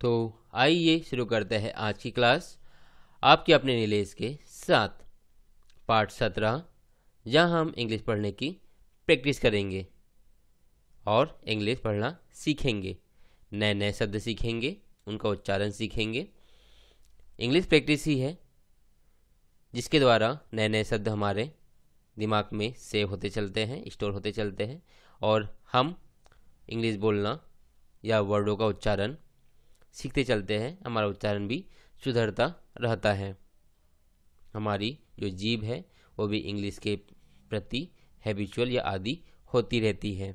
तो आइए शुरू करते हैं आज की क्लास आपके अपने निलेश के साथ पार्ट सत्रह जहां हम इंग्लिश पढ़ने की प्रैक्टिस करेंगे और इंग्लिश पढ़ना सीखेंगे नए नए शब्द सीखेंगे उनका उच्चारण सीखेंगे इंग्लिश प्रैक्टिस ही है जिसके द्वारा नए नए शब्द हमारे दिमाग में सेव होते चलते हैं स्टोर होते चलते हैं और हम इंग्लिश बोलना या वर्डों का उच्चारण सीखते चलते हैं हमारा उच्चारण भी सुधरता रहता है हमारी जो जीभ है वो भी इंग्लिश के प्रति हैबिचुअल या आदि होती रहती है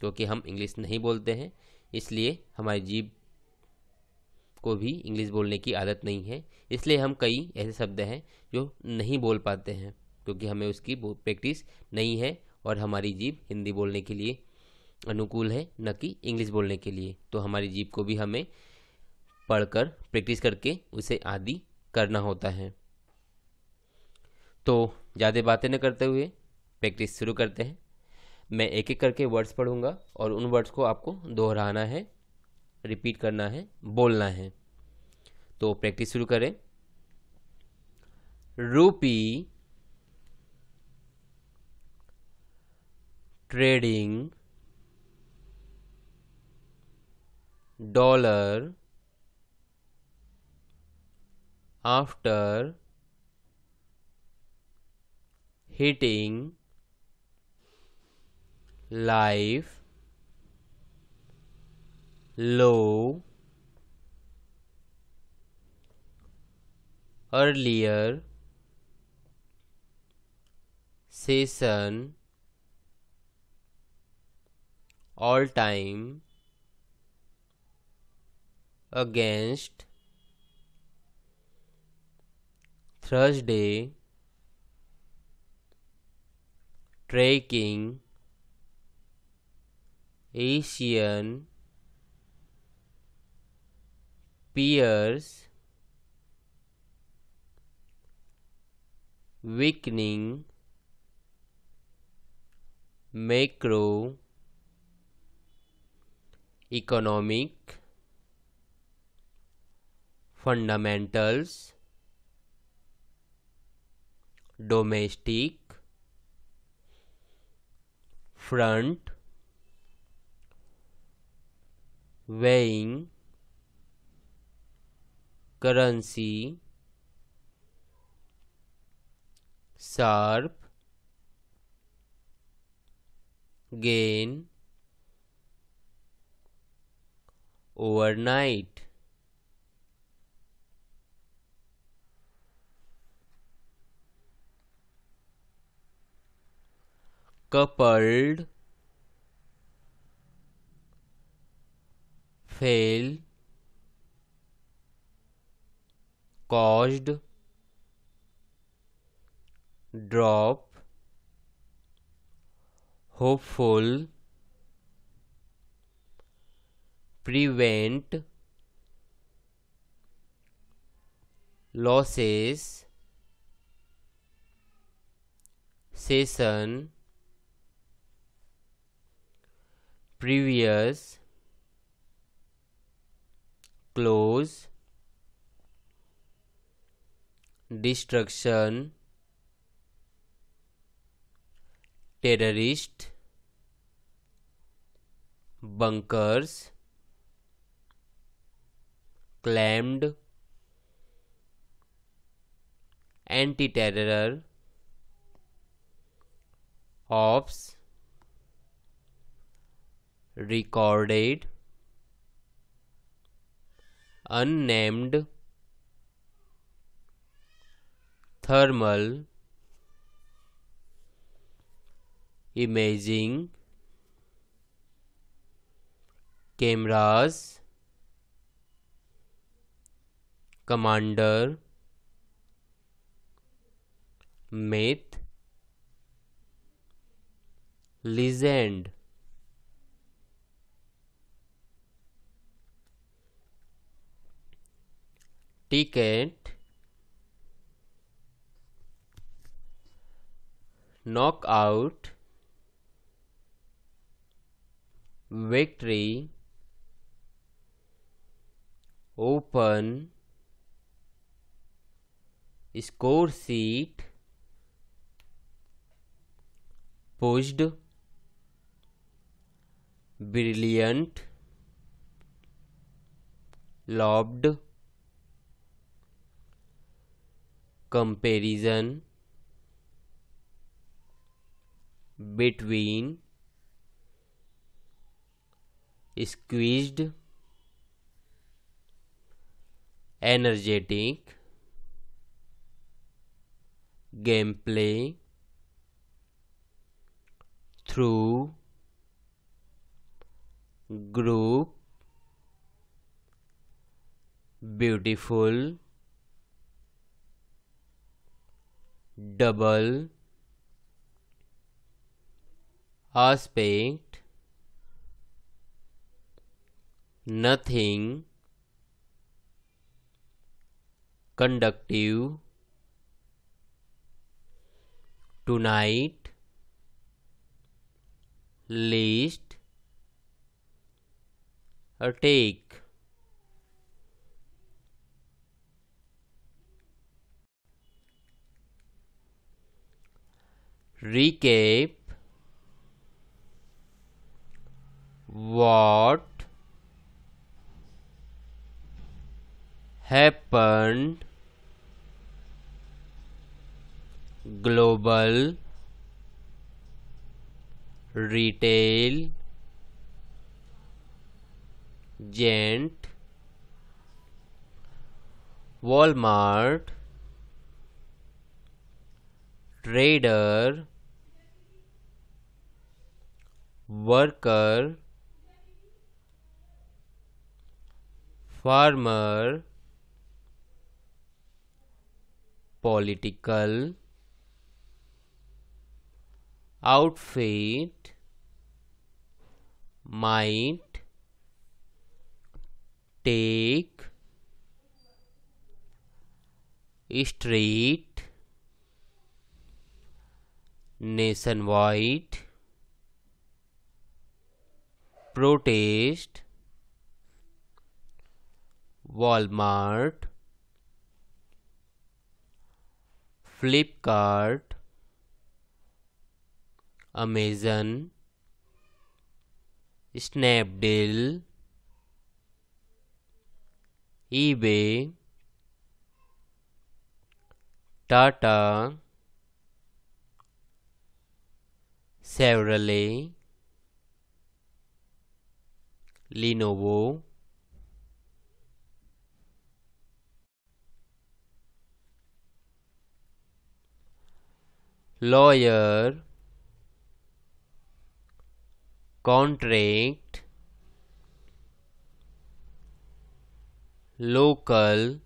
क्योंकि हम इंग्लिश नहीं बोलते हैं इसलिए हमारी जीभ को भी इंग्लिश बोलने की आदत नहीं है इसलिए हम कई ऐसे शब्द हैं जो नहीं बोल पाते हैं क्योंकि हमें उसकी प्रैक्टिस नहीं है और हमारी जीभ हिंदी बोलने के लिए अनुकूल है न कि इंग्लिश बोलने के लिए तो हमारी जीप को भी हमें पढ़कर प्रैक्टिस करके उसे आदि करना होता है तो ज़्यादा बातें न करते हुए प्रैक्टिस शुरू करते हैं मैं एक एक करके वर्ड्स पढ़ूंगा और उन वर्ड्स को आपको दोहराना है रिपीट करना है बोलना है तो प्रैक्टिस शुरू करें rupee trading dollar after hitting life low earlier session all time against Thursday tracking Asian peers weakening macro economic fundamentals domestic front weighing currency sharp gain overnight coupled fail caused drop hopeful prevent losses session previous close destruction terrorist bunkers claimed anti-terror ops recorded unnamed thermal imaging cameras commander myth legend ticket knockout victory open score Seat. pushed brilliant Lobbed. comparison between squeezed energetic gameplay through group beautiful double aspect nothing conductive tonight least take recap what happened global retail gent Walmart trader worker farmer political outfit might take street nationwide protest Walmart Flipkart Amazon Snapdeal eBay Tata Chevrolet, Lenovo, lawyer, contract, local,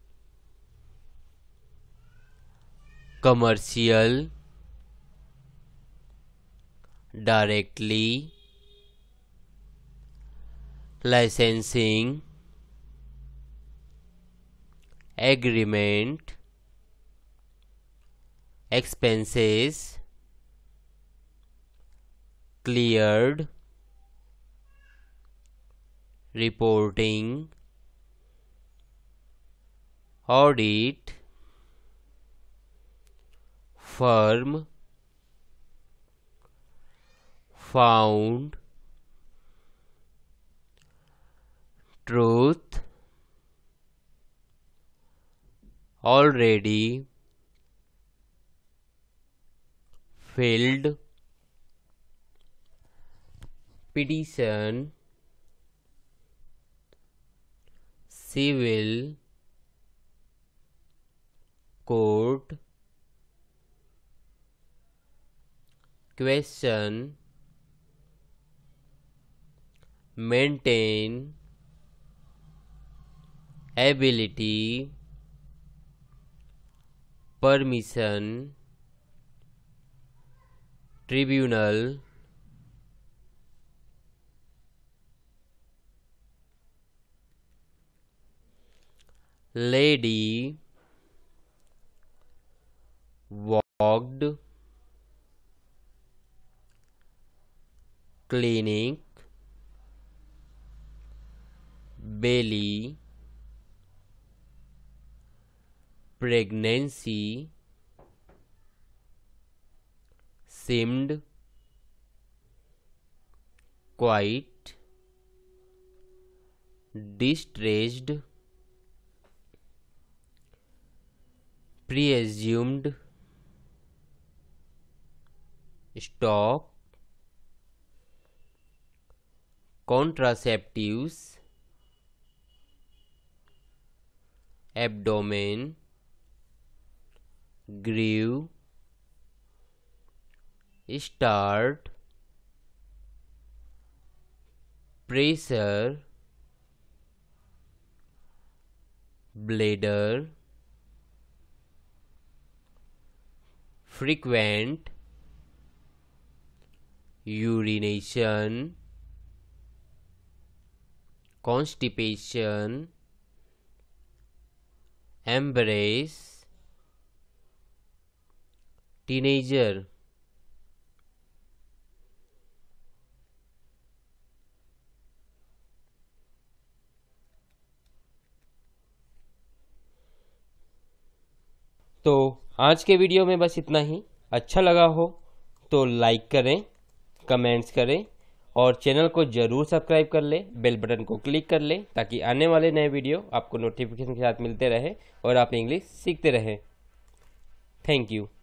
commercial, directly licensing agreement expenses cleared reporting audit firm found truth already filled petition civil court question maintain ability permission tribunal lady walked cleaning belly pregnancy seemed quite distressed Presumed stock contraceptives abdomen groove, start pressure bladder frequent urination constipation embrace teenager तो आज के video में बस इतना ही अच्छा लगा हो तो लाइक करें कमेंट्स करें और चैनल को जरूर सब्सक्राइब कर ले बेल बटन को क्लिक कर ले ताकि आने वाले नए वीडियो आपको नोटिफिकेशन के साथ मिलते रहे और आप इंग्लिश सीखते रहें थैंक यू